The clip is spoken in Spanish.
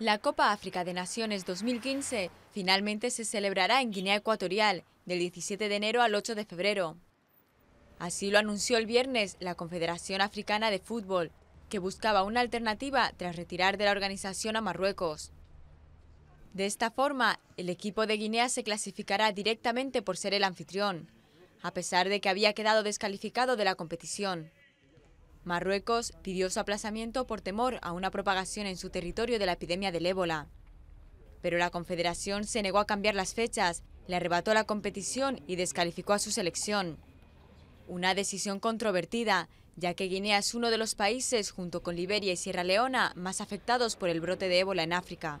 La Copa África de Naciones 2015 finalmente se celebrará en Guinea Ecuatorial del 17 de enero al 8 de febrero. Así lo anunció el viernes la Confederación Africana de Fútbol, que buscaba una alternativa tras retirar de la organización a Marruecos. De esta forma, el equipo de Guinea se clasificará directamente por ser el anfitrión, a pesar de que había quedado descalificado de la competición. Marruecos pidió su aplazamiento por temor a una propagación en su territorio de la epidemia del ébola. Pero la Confederación se negó a cambiar las fechas, le arrebató la competición y descalificó a su selección. Una decisión controvertida, ya que Guinea es uno de los países, junto con Liberia y Sierra Leona, más afectados por el brote de ébola en África.